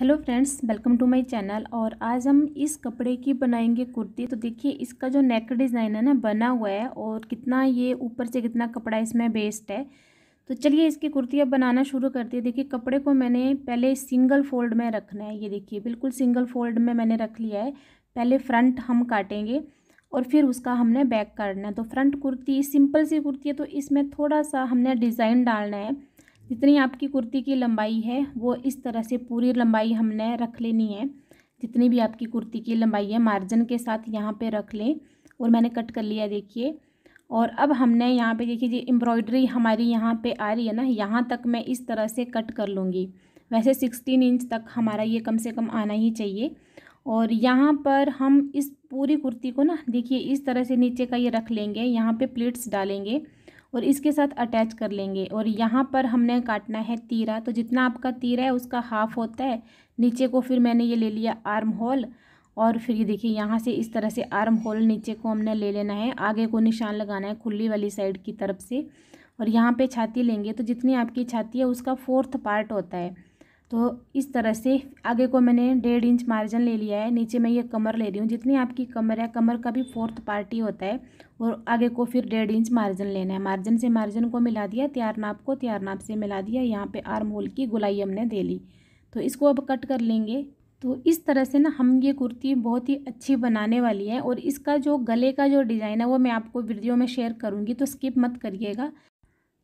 hello friends welcome to my channel और आज हम इस कपड़े की बनाएंगे कुर्ती तो देखिए इसका जो नेक डिज़ाइन है ना बना हुआ है और कितना ये ऊपर से कितना कपड़ा इसमें बेस्ट है तो चलिए इसकी कुर्ती अब बनाना शुरू करते हैं देखिए कपड़े को मैंने पहले सिंगल फोल्ड में रखना है ये देखिए बिल्कुल सिंगल फोल्ड में मैंने रख लिया है पहले फ्रंट हम काटेंगे और फिर उसका हमने बैक काटना है तो फ्रंट कुर्ती सिंपल सी कुर्ती है तो इसमें थोड़ा सा हमने डिज़ाइन डालना है जितनी आपकी कुर्ती की लंबाई है वो इस तरह से पूरी लंबाई हमने रख लेनी है जितनी भी आपकी कुर्ती की लंबाई है मार्जिन के साथ यहाँ पे रख लें और मैंने कट कर लिया देखिए और अब हमने यहाँ पे देखिए जी एम्ब्रॉयडरी हमारी यहाँ पे आ रही है ना यहाँ तक मैं इस तरह से कट कर लूँगी वैसे सिक्सटीन इंच तक हमारा ये कम से कम आना ही चाहिए और यहाँ पर हम इस पूरी कुर्ती को ना देखिए इस तरह से नीचे का ये रख लेंगे यहाँ पर प्लेट्स डालेंगे और इसके साथ अटैच कर लेंगे और यहाँ पर हमने काटना है तीरा तो जितना आपका तीरा है उसका हाफ होता है नीचे को फिर मैंने ये ले लिया आर्म होल और फिर ये देखिए यहाँ से इस तरह से आर्म होल नीचे को हमने ले लेना है आगे को निशान लगाना है खुली वाली साइड की तरफ से और यहाँ पे छाती लेंगे तो जितनी आपकी छाती है उसका फोर्थ पार्ट होता है तो इस तरह से आगे को मैंने डेढ़ इंच मार्जिन ले लिया है नीचे मैं ये कमर ले रही हूँ जितनी आपकी कमर है कमर का भी फोर्थ पार्टी होता है और आगे को फिर डेढ़ इंच मार्जिन लेना है मार्जिन से मार्जिन को मिला दिया त्यार नाप को त्यार नाप से मिला दिया यहाँ पे आर्म होल की गुलाई हमने दे ली तो इसको अब कट कर लेंगे तो इस तरह से ना हम ये कुर्ती बहुत ही अच्छी बनाने वाली है और इसका जो गले का जो डिज़ाइन है वो मैं आपको वीडियो में शेयर करूँगी तो स्किप मत करिएगा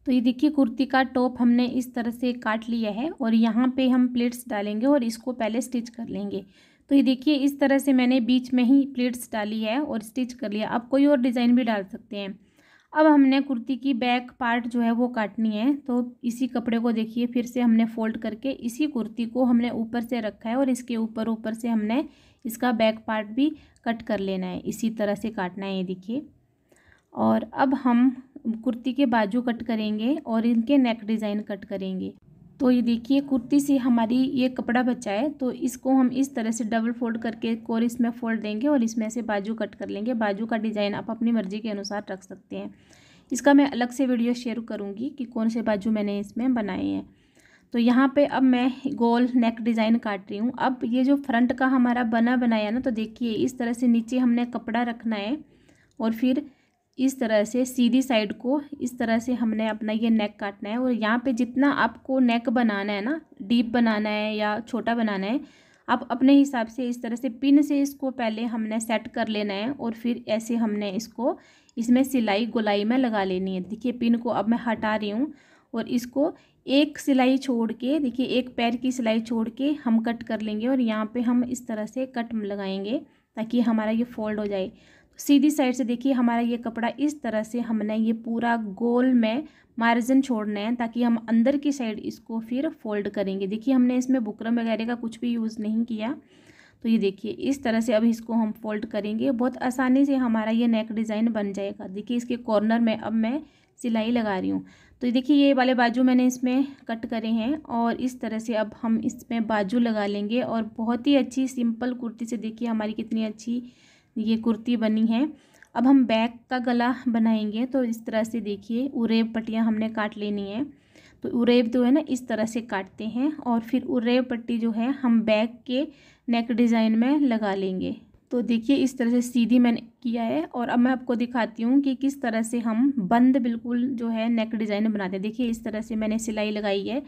तो ये देखिए कुर्ती का टॉप हमने इस तरह से काट लिया है और यहाँ पे हम प्लेट्स डालेंगे और इसको पहले स्टिच कर लेंगे तो ये देखिए इस तरह से मैंने बीच में ही प्लेट्स डाली है और स्टिच कर लिया आप कोई और डिज़ाइन भी डाल सकते हैं अब हमने कुर्ती की बैक पार्ट जो है वो काटनी है तो इसी कपड़े को देखिए फिर से हमने फोल्ड करके इसी कुर्ती को हमने ऊपर से रखा है और इसके ऊपर ऊपर से हमने इसका बैक पार्ट भी कट कर लेना है इसी तरह से काटना है ये देखिए और अब हम कुर्ती के बाजू कट करेंगे और इनके नेक डिज़ाइन कट करेंगे तो ये देखिए कुर्ती से हमारी ये कपड़ा बचा है तो इसको हम इस तरह से डबल फोल्ड करके कोर इसमें फोल्ड देंगे और इसमें से बाजू कट कर लेंगे बाजू का डिज़ाइन आप अपनी मर्ज़ी के अनुसार रख सकते हैं इसका मैं अलग से वीडियो शेयर करूँगी कि कौन से बाजू मैंने इसमें बनाए हैं तो यहाँ पे अब मैं गोल नेक डिज़ाइन काट रही हूँ अब ये जो फ्रंट का हमारा बना बनाया ना तो देखिए इस तरह से नीचे हमने कपड़ा रखना है और फिर इस तरह से सीधी साइड को इस तरह से हमने अपना ये नेक काटना है और यहाँ पे जितना आपको नेक बनाना है ना डीप बनाना है या छोटा बनाना है आप अपने हिसाब से इस तरह से पिन से इसको पहले हमने सेट कर लेना है और फिर ऐसे हमने इसको इसमें सिलाई गोलाई में लगा लेनी है देखिए पिन को अब मैं हटा रही हूँ और इसको एक सिलाई छोड़ के देखिए एक पैर की सिलाई छोड़ के हम कट कर लेंगे और यहाँ पर हम इस तरह से कट लगाएंगे ताकि हमारा ये फोल्ड हो जाए सीधी साइड से देखिए हमारा ये कपड़ा इस तरह से हमने ये पूरा गोल में मार्जिन छोड़ना है ताकि हम अंदर की साइड इसको फिर फोल्ड करेंगे देखिए हमने इसमें बुकरम वगैरह का कुछ भी यूज़ नहीं किया तो ये देखिए इस तरह से अब इसको हम फोल्ड करेंगे बहुत आसानी से हमारा ये नेक डिज़ाइन बन जाएगा देखिए इसके कॉर्नर में अब मैं सिलाई लगा रही हूँ तो देखिए ये वाले बाजू मैंने इसमें कट करे हैं और इस तरह से अब हम इसमें बाजू लगा लेंगे और बहुत ही अच्छी सिंपल कुर्ती से देखिए हमारी कितनी अच्छी ये कुर्ती बनी है अब हम बैक का गला बनाएंगे तो इस तरह से देखिए उरेब पट्टियाँ हमने काट लेनी है तो उरेब जो तो है ना इस तरह से काटते हैं और फिर उरेब पट्टी जो है हम बैक के नेक डिज़ाइन में लगा लेंगे तो देखिए इस तरह से सीधी मैंने किया है और अब मैं आपको दिखाती हूँ कि किस तरह से हम बंद बिल्कुल जो है नेक डिज़ाइन बनाते हैं देखिए इस तरह से मैंने सिलाई लगाई है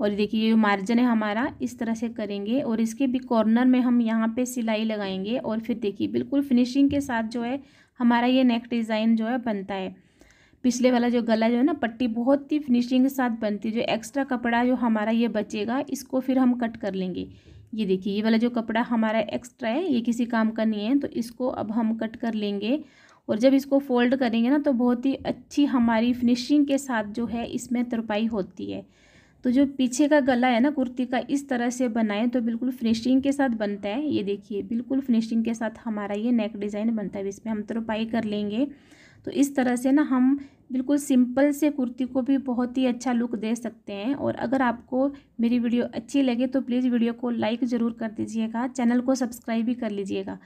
और देखिए ये मार्जिन है हमारा इस तरह से करेंगे और इसके भी कॉर्नर में हम यहाँ पे सिलाई लगाएंगे और फिर देखिए बिल्कुल फिनिशिंग के साथ जो है हमारा ये नेक डिज़ाइन जो है बनता है पिछले वाला जो गला जो है ना पट्टी बहुत ही फिनिशिंग के साथ बनती है जो एक्स्ट्रा कपड़ा जो हमारा ये बचेगा इसको फिर हम कट कर लेंगे ये देखिए ये वाला जो कपड़ा हमारा एक्स्ट्रा है ये किसी काम का नहीं है तो इसको अब हम कट कर लेंगे और जब इसको फोल्ड करेंगे ना तो बहुत ही अच्छी हमारी फिनिशिंग के साथ जो है इसमें तरपाई होती है तो जो पीछे का गला है ना कुर्ती का इस तरह से बनाएं तो बिल्कुल फिनिशिंग के साथ बनता है ये देखिए बिल्कुल फिनिशिंग के साथ हमारा ये नेक डिज़ाइन बनता है इसमें हम तरपाई कर लेंगे तो इस तरह से ना हम बिल्कुल सिंपल से कुर्ती को भी बहुत ही अच्छा लुक दे सकते हैं और अगर आपको मेरी वीडियो अच्छी लगे तो प्लीज़ वीडियो को लाइक ज़रूर कर दीजिएगा चैनल को सब्सक्राइब भी कर लीजिएगा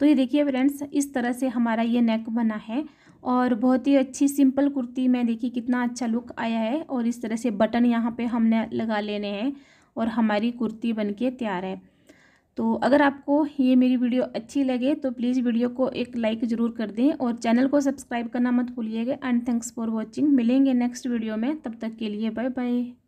तो ये देखिए फ्रेंड्स इस तरह से हमारा ये नेक बना है और बहुत ही अच्छी सिंपल कुर्ती में देखिए कितना अच्छा लुक आया है और इस तरह से बटन यहाँ पे हमने लगा लेने हैं और हमारी कुर्ती बनके तैयार है तो अगर आपको ये मेरी वीडियो अच्छी लगे तो प्लीज़ वीडियो को एक लाइक ज़रूर कर दें और चैनल को सब्सक्राइब करना मत भूलिएगा एंड थैंक्स फॉर वॉचिंग मिलेंगे नेक्स्ट वीडियो में तब तक के लिए बाय बाय